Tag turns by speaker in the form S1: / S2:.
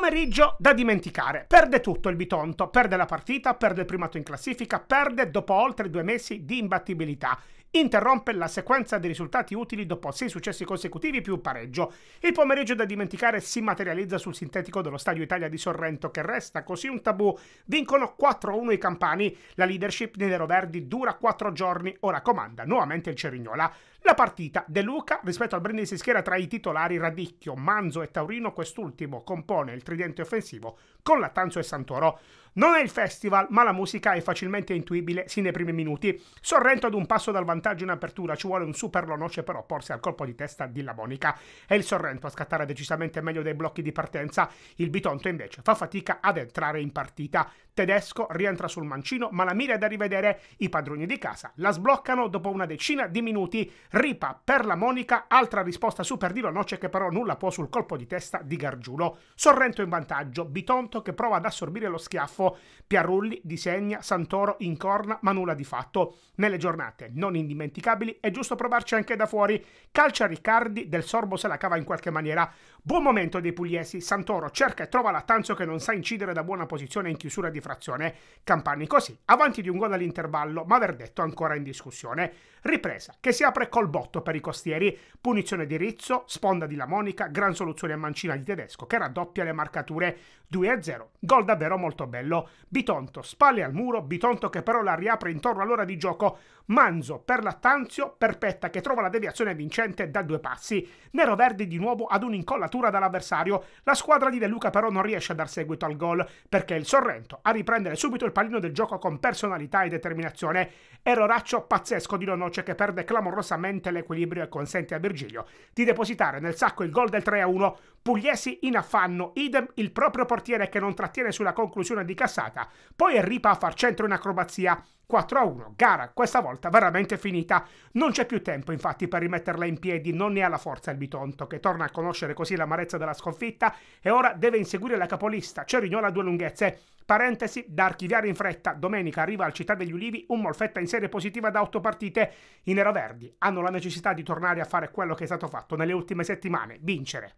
S1: Pomeriggio da dimenticare. Perde tutto il Bitonto, perde la partita, perde il primato in classifica, perde dopo oltre due mesi di imbattibilità. Interrompe la sequenza dei risultati utili dopo sei successi consecutivi più pareggio. Il pomeriggio da dimenticare si materializza sul sintetico dello Stadio Italia di Sorrento che resta così un tabù. Vincono 4-1 i campani. La leadership dei neroverdi dura 4 giorni. Ora comanda nuovamente il Cerignola. La partita De Luca rispetto al Brindisi schiera tra i titolari Radicchio, Manzo e Taurino quest'ultimo compone il stridente e offensivo con Latanzio e Santoro. Non è il festival, ma la musica è facilmente intuibile sin dai primi minuti. Sorrento ad un passo dal vantaggio in apertura, ci vuole un super Lonoce per opporsi al colpo di testa di Labonica. È il Sorrento a scattare decisamente meglio dei blocchi di partenza, il Bitonto invece fa fatica ad entrare in partita. Tedesco rientra sul mancino, ma la mira è da rivedere. I padroni di casa la sbloccano dopo una decina di minuti. Ripa per la Monica, altra risposta super di Lonoce che però nulla può sul colpo di testa di Gargiulo. Sorrento in vantaggio, Bitonto che prova ad assorbire lo schiaffo Piarulli disegna, Santoro incorna, ma nulla di fatto. Nelle giornate non indimenticabili è giusto provarci anche da fuori. Calcia Riccardi, del Sorbo se la cava in qualche maniera. Buon momento dei pugliesi, Santoro cerca e trova l'attanzio che non sa incidere da buona posizione in chiusura di frazione. Campani così, avanti di un gol all'intervallo, ma verdetto ancora in discussione. Ripresa che si apre col botto per i costieri, punizione di Rizzo, sponda di La Monica, gran soluzione a mancina di Tedesco che raddoppia le marcature 2-0. Gol davvero molto bello fallo. Bitonto, spalle al muro, Bitonto che però la riapre intorno all'ora di gioco. Manzo per Lattanzio, Perpetta che trova la deviazione vincente da due passi. Neroverdi di nuovo ad un'incollatura dall'avversario. La squadra di De Luca però non riesce a dar seguito al gol perché il Sorrento a riprendere subito il pallino del gioco con personalità e determinazione. Erroraccio pazzesco di Lonoce che perde clamorosamente l'equilibrio e consente a Virgilio di depositare nel sacco il gol del 3-1. Pugliesi in affanno, idem il proprio portiere che non trattiene sulla conclusione di cassata. Poi è Ripa a far centro in acrobazia. 4 a 1, gara questa volta veramente finita. Non c'è più tempo infatti per rimetterla in piedi, non ne ha la forza il Bitonto, che torna a conoscere così l'amarezza della sconfitta e ora deve inseguire la capolista, Cerignola a due lunghezze. Parentesi, da archiviare in fretta, domenica arriva al Città degli Ulivi un Molfetta in serie positiva da 8 partite. I neroverdi hanno la necessità di tornare a fare quello che è stato fatto nelle ultime settimane, vincere.